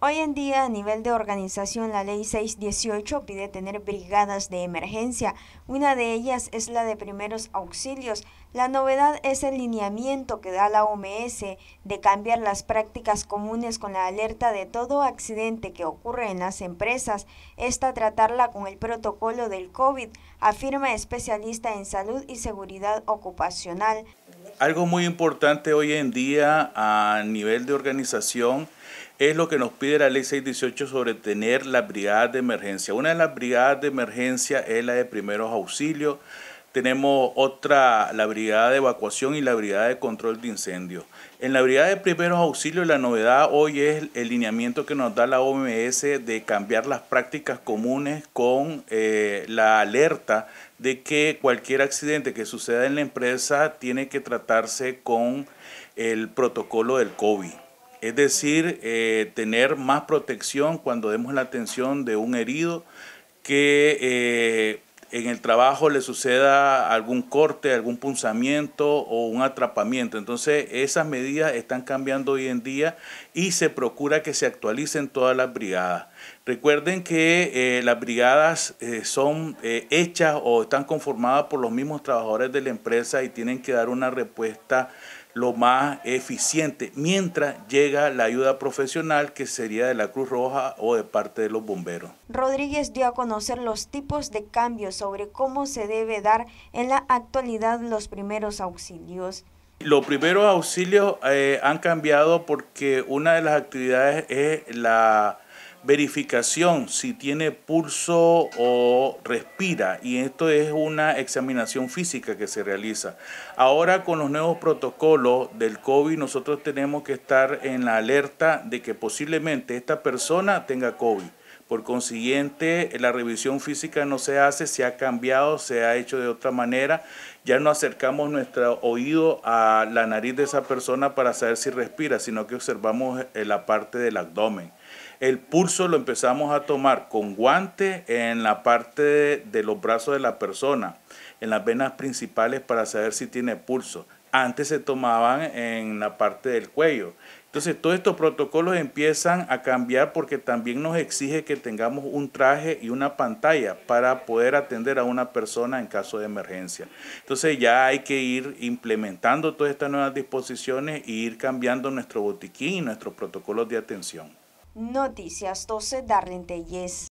Hoy en día, a nivel de organización, la ley 618 pide tener brigadas de emergencia. Una de ellas es la de primeros auxilios. La novedad es el lineamiento que da la OMS de cambiar las prácticas comunes con la alerta de todo accidente que ocurre en las empresas, esta tratarla con el protocolo del COVID, afirma especialista en salud y seguridad ocupacional. Algo muy importante hoy en día a nivel de organización es lo que nos pide la ley 618 sobre tener las brigadas de emergencia. Una de las brigadas de emergencia es la de primeros auxilios tenemos otra, la brigada de evacuación y la brigada de control de incendios. En la brigada de primeros auxilios la novedad hoy es el lineamiento que nos da la OMS de cambiar las prácticas comunes con eh, la alerta de que cualquier accidente que suceda en la empresa tiene que tratarse con el protocolo del COVID. Es decir, eh, tener más protección cuando demos la atención de un herido que... Eh, en el trabajo le suceda algún corte, algún punzamiento o un atrapamiento. Entonces, esas medidas están cambiando hoy en día y se procura que se actualicen todas las brigadas. Recuerden que eh, las brigadas eh, son eh, hechas o están conformadas por los mismos trabajadores de la empresa y tienen que dar una respuesta lo más eficiente mientras llega la ayuda profesional que sería de la Cruz Roja o de parte de los bomberos. Rodríguez dio a conocer los tipos de cambios sobre cómo se debe dar en la actualidad los primeros auxilios. Los primeros auxilios eh, han cambiado porque una de las actividades es la verificación si tiene pulso o respira y esto es una examinación física que se realiza. Ahora con los nuevos protocolos del COVID nosotros tenemos que estar en la alerta de que posiblemente esta persona tenga COVID. Por consiguiente, la revisión física no se hace, se ha cambiado, se ha hecho de otra manera. Ya no acercamos nuestro oído a la nariz de esa persona para saber si respira, sino que observamos eh, la parte del abdomen. El pulso lo empezamos a tomar con guante en la parte de, los brazos de la persona, en las venas principales para saber si tiene pulso. Antes se tomaban en la parte del cuello. Entonces, todos estos protocolos empiezan a cambiar porque también nos exige que tengamos un traje y una pantalla para poder atender a una persona en caso de emergencia. Entonces, ya hay que ir implementando todas estas nuevas disposiciones e ir cambiando nuestro botiquín y nuestros protocolos de atención. Noticias 12, Darlene Tellez.